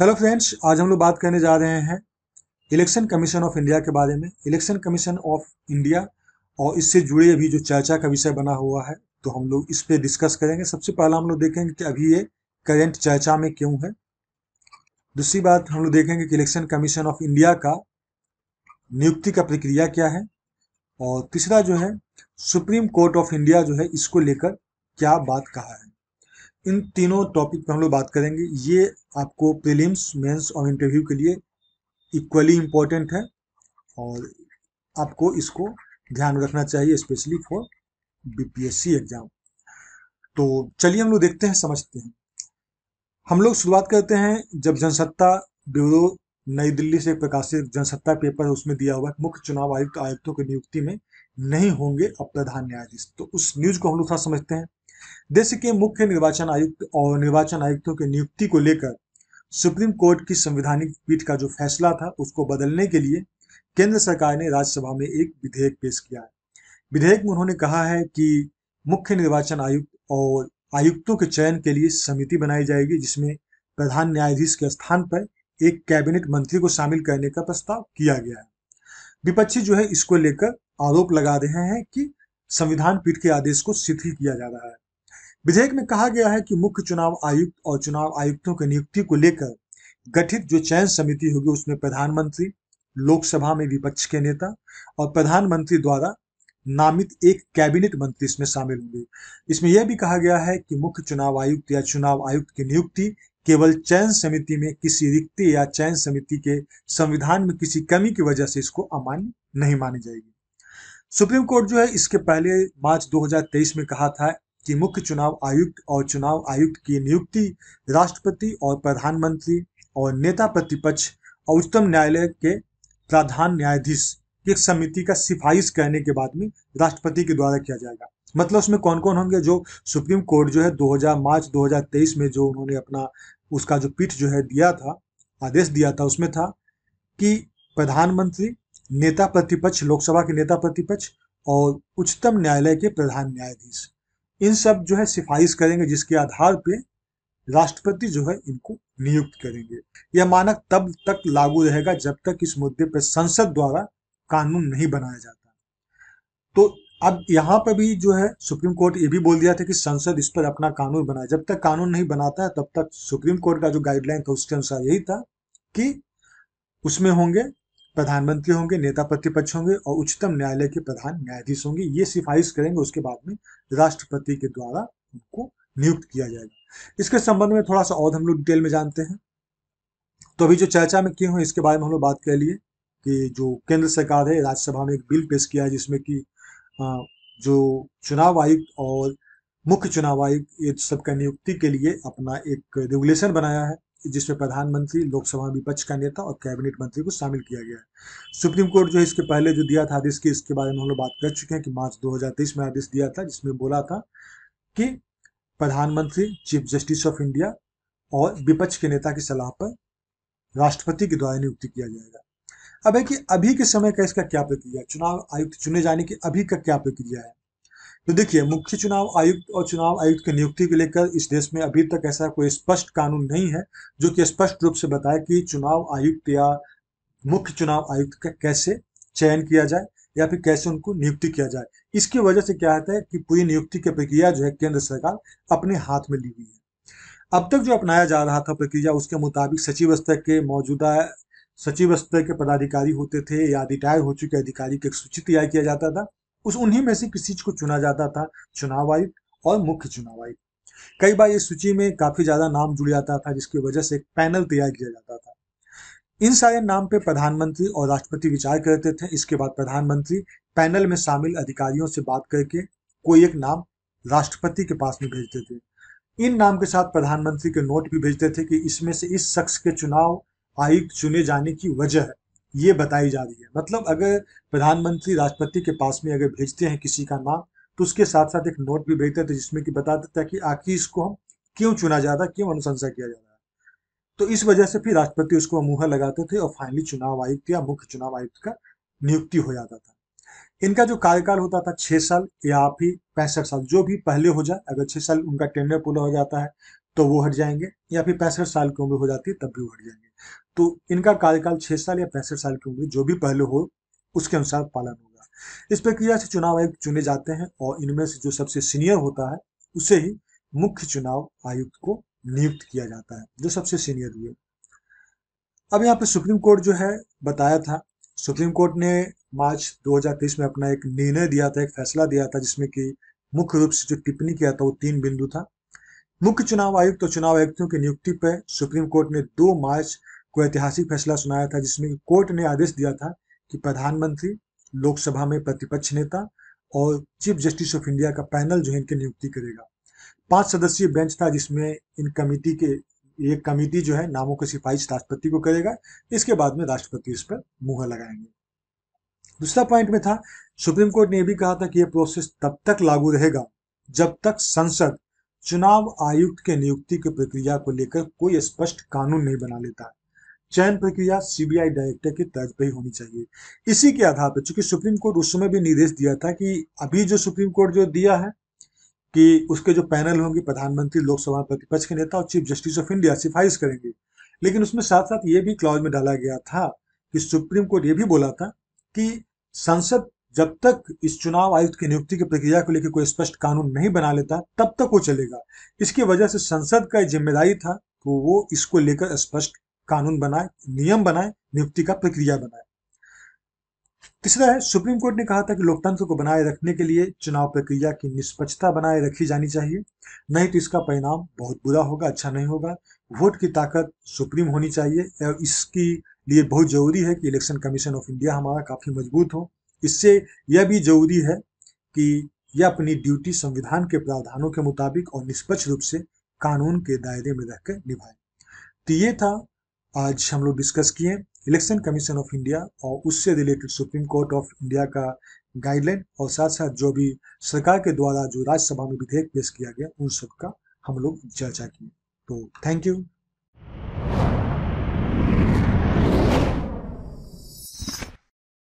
hello friends आज हम लोग बात करने जा रहे हैं इलेक्शन कमीशन ऑफ इंडिया के बारे में इलेक्शन कमीशन ऑफ इंडिया और इससे जुड़े अभी जो चर्चा का विषय बना हुआ है तो हम लोग इस पर डिस्कस करेंगे सबसे पहला हम लोग देखेंगे कि अभी ये करेंट चर्चा में क्यों है दूसरी बात हम लोग देखेंगे कि इलेक्शन कमीशन ऑफ इंडिया का नियुक्ति का प्रक्रिया क्या है और तीसरा जो है सुप्रीम कोर्ट ऑफ इंडिया जो है इसको लेकर क्या बात कहा है इन तीनों टॉपिक पर हम लोग बात करेंगे ये आपको प्रीलिम्स मेंस और इंटरव्यू के लिए इक्वली इम्पोर्टेंट है और आपको इसको ध्यान रखना चाहिए स्पेशली फॉर बीपीएससी एग्जाम तो चलिए हम लोग देखते हैं समझते हैं हम लोग शुरुआत करते हैं जब जनसत्ता ब्यूरो नई दिल्ली से प्रकाशित जनसत्ता पेपर उसमें दिया हुआ है मुख्य चुनाव आयुक्त आयुक्तों की नियुक्ति में नहीं होंगे अब प्रधान न्यायाधीश तो उस न्यूज को हम लोग थोड़ा समझते हैं देश के मुख्य निर्वाचन आयुक्त और निर्वाचन आयुक्तों की नियुक्ति को लेकर सुप्रीम कोर्ट की संवैधानिक पीठ का जो फैसला था उसको बदलने के लिए केंद्र सरकार ने राज्यसभा में एक विधेयक पेश किया है विधेयक में उन्होंने कहा है कि मुख्य निर्वाचन आयुक्त और आयुक्तों के चयन के लिए समिति बनाई जाएगी जिसमें प्रधान न्यायाधीश के स्थान पर एक कैबिनेट मंत्री को शामिल करने का प्रस्ताव किया गया है विपक्षी जो है इसको लेकर आरोप लगा रहे हैं कि संविधान पीठ के आदेश को शिथिल किया जा रहा है विधेयक में कहा गया है कि मुख्य चुनाव आयुक्त और चुनाव आयुक्तों की नियुक्ति को लेकर गठित जो चयन समिति होगी उसमें प्रधानमंत्री लोकसभा में विपक्ष के नेता और प्रधानमंत्री द्वारा नामित एक कैबिनेट मंत्री इसमें शामिल होंगे इसमें यह भी कहा गया है कि मुख्य चुनाव आयुक्त या चुनाव आयुक्त की नियुक्ति केवल चयन समिति में किसी रिक्त या चयन समिति के संविधान में किसी कमी की वजह से इसको अमान्य नहीं मानी जाएगी सुप्रीम कोर्ट जो है इसके पहले मार्च 2023 में कहा था कि मुख्य चुनाव आयुक्त और चुनाव आयुक्त की नियुक्ति राष्ट्रपति और प्रधानमंत्री और नेता प्रतिपक्ष और उच्चतम न्यायालय के प्रधान न्यायाधीश की समिति का सिफारिश करने के बाद में राष्ट्रपति के द्वारा किया जाएगा मतलब उसमें कौन कौन होंगे जो सुप्रीम कोर्ट जो है 2000 मार्च 2023 में जो उन्होंने अपना उसका जो पीठ जो है दिया था आदेश दिया था उसमें था कि प्रधानमंत्री नेता प्रतिपक्ष लोकसभा के नेता प्रतिपक्ष और उच्चतम न्यायालय के प्रधान न्यायाधीश इन सब जो है सिफारिश करेंगे जिसके आधार पे राष्ट्रपति जो है इनको नियुक्त करेंगे यह मानक तब तक लागू रहेगा जब तक इस मुद्दे पर संसद द्वारा कानून नहीं बनाया जाता तो अब यहाँ पर भी जो है सुप्रीम कोर्ट ये भी बोल दिया था कि संसद इस पर अपना कानून बनाए जब तक कानून नहीं बनाता है तब तक सुप्रीम कोर्ट का जो गाइडलाइन था उसके अनुसार यही था कि उसमें होंगे प्रधानमंत्री होंगे नेता प्रतिपक्ष होंगे और उच्चतम न्यायालय के प्रधान न्यायाधीश होंगे ये सिफारिश करेंगे उसके बाद में राष्ट्रपति के द्वारा उनको नियुक्त किया जाएगा इसके संबंध में थोड़ा सा और हम लोग डिटेल में जानते हैं तो अभी जो चर्चा में किए हुए इसके बारे में हम लोग बात कर लिए कि जो केंद्र सरकार है राज्यसभा में एक बिल पेश किया है जिसमें कि जो चुनाव आयुक्त और मुख्य चुनाव आयुक्त ये सबका नियुक्ति के लिए अपना एक रेगुलेशन बनाया है जिसमें प्रधानमंत्री लोकसभा विपक्ष का नेता और कैबिनेट मंत्री को शामिल किया गया है सुप्रीम कोर्ट जो है इसके पहले जो दिया था आदेश की इसके बारे में हम लोग बात कर चुके हैं कि मार्च 2023 में आदेश दिया था जिसमें बोला था कि प्रधानमंत्री चीफ जस्टिस ऑफ इंडिया और विपक्ष के नेता की सलाह पर राष्ट्रपति के द्वारा नियुक्ति किया जाएगा अब है कि अभी के समय का इसका क्या प्रक्रिया चुनाव आयुक्त चुने जाने की अभी का क्या प्रक्रिया है तो देखिए मुख्य चुनाव आयुक्त और चुनाव आयुक्त की नियुक्ति को लेकर इस देश में अभी तक ऐसा कोई स्पष्ट कानून नहीं है जो कि स्पष्ट रूप से बताए कि चुनाव आयुक्त या मुख्य चुनाव आयुक्त का कैसे चयन किया जाए या फिर कैसे उनको नियुक्ति किया जाए इसकी वजह से क्या होता है कि पूरी नियुक्ति की प्रक्रिया जो है केंद्र सरकार अपने हाथ में ली हुई है अब तक जो अपनाया जा रहा था प्रक्रिया उसके मुताबिक सचिव स्तर के मौजूदा सचिव स्तर के पदाधिकारी होते थे या रिटायर हो चुके अधिकारी की एक सूची तैयार किया जाता था उस उन्हीं में से किसी को चुना जाता था चुनाव आयुक्त और मुख्य चुनाव आयुक्त कई बार इस सूची में काफी ज्यादा नाम जुड़ जाता था जिसकी वजह से एक पैनल तैयार किया जाता था इन सारे नाम पे प्रधानमंत्री और राष्ट्रपति विचार करते थे इसके बाद प्रधानमंत्री पैनल में शामिल अधिकारियों से बात करके कोई एक नाम राष्ट्रपति के पास में भेजते थे इन नाम के साथ प्रधानमंत्री के नोट भी भेजते थे कि इसमें से इस शख्स के चुनाव आयुक्त चुने जाने की वजह है ये बताई जा रही है मतलब अगर प्रधानमंत्री राष्ट्रपति के पास में अगर भेजते हैं किसी का नाम तो उसके साथ साथ एक नोट भी भेजते थे तो जिसमें कि बता देता कि आखिर इसको हम क्यों चुना जा रहा है क्यों अनुशंसा किया जा रहा है तो इस वजह से फिर राष्ट्रपति उसको मुहर लगाते थे और फाइनली चुनाव आयुक्त या मुख्य चुनाव आयुक्त का नियुक्ति हो जाता था इनका जो कार्यकाल होता था छह साल या फिर पैंसठ साल जो भी पहले हो जाए अगर छह साल उनका टेंडर पूरा हो जाता है तो वो हट जाएंगे या फिर पैंसठ साल की उम्र हो जाती है तब भी वो हट जाएंगे तो इनका कार्यकाल छह साल या पैंसठ साल की उम्र जो भी पहले हो उसके अनुसार पालन होगा इस प्रक्रिया से चुनाव आयुक्त चुने जाते हैं और इनमें से जो सबसे सीनियर होता है उसे ही मुख्य चुनाव आयुक्त को नियुक्त किया जाता है जो सबसे सीनियर हुए अब यहाँ पे सुप्रीम कोर्ट जो है बताया था सुप्रीम कोर्ट ने मार्च 2023 में अपना एक निर्णय दिया था एक फैसला दिया था जिसमें कि मुख्य रूप से जो टिप्पणी किया था वो तीन बिंदु था मुख्य चुनाव आयुक्त और चुनाव आयुक्तों की नियुक्ति पर सुप्रीम कोर्ट ने 2 मार्च को ऐतिहासिक फैसला सुनाया था जिसमें कोर्ट ने आदेश दिया था कि प्रधानमंत्री लोकसभा में प्रतिपक्ष नेता और चीफ जस्टिस ऑफ इंडिया का पैनल जो है इनकी नियुक्ति करेगा पांच सदस्यीय बेंच था जिसमें इन कमेटी के ये कमेटी जो है नामों की सिफारिश राष्ट्रपति को करेगा इसके बाद में राष्ट्रपति इस पर मुहर लगाएंगे दूसरा पॉइंट में था सुप्रीम कोर्ट ने यह भी कहा था कि यह प्रोसेस तब तक लागू रहेगा जब तक संसद चुनाव आयुक्त के नियुक्ति की प्रक्रिया को लेकर कोई स्पष्ट कानून नहीं बना लेता चयन प्रक्रिया सीबीआई डायरेक्टर की तर्ज पर ही होनी चाहिए इसी के आधार पर चूंकि सुप्रीम कोर्ट उस समय भी निर्देश दिया था कि अभी जो सुप्रीम कोर्ट जो दिया है कि उसके जो पैनल होंगे प्रधानमंत्री लोकसभा प्रतिपक्ष के नेता और चीफ जस्टिस ऑफ इंडिया सिफारिश करेंगे लेकिन उसमें साथ साथ ये भी क्लॉज में डाला गया था कि सुप्रीम कोर्ट ये भी बोला था कि संसद जब तक इस चुनाव आयुक्त की नियुक्ति की प्रक्रिया को लेकर कोई स्पष्ट कानून नहीं बना लेता तब तक वो चलेगा इसकी वजह से संसद का जिम्मेदारी था तो वो इसको लेकर स्पष्ट कानून बनाए नियम बनाए नियुक्ति का प्रक्रिया बनाए तीसरा है सुप्रीम कोर्ट ने कहा था कि लोकतंत्र को बनाए रखने के लिए चुनाव प्रक्रिया की निष्पक्षता बनाए रखी जानी चाहिए नहीं तो इसका परिणाम बहुत बुरा होगा अच्छा नहीं होगा वोट की ताकत सुप्रीम होनी चाहिए और इसकी लिए बहुत जरूरी है कि इलेक्शन कमीशन ऑफ इंडिया हमारा काफ़ी मजबूत हो इससे यह भी जरूरी है कि यह अपनी ड्यूटी संविधान के प्रावधानों के मुताबिक और निष्पक्ष रूप से कानून के दायरे में रहकर निभाए तो ये था आज हम लोग डिस्कस किए इलेक्शन कमीशन ऑफ इंडिया और उससे related Supreme Court of India का गाइडलाइन और साथ साथ जो भी सरकार के द्वारा जो राज्यसभा में विधेयक पेश किया गया उन सब का हम लोग चर्चा किए तो थैंक यू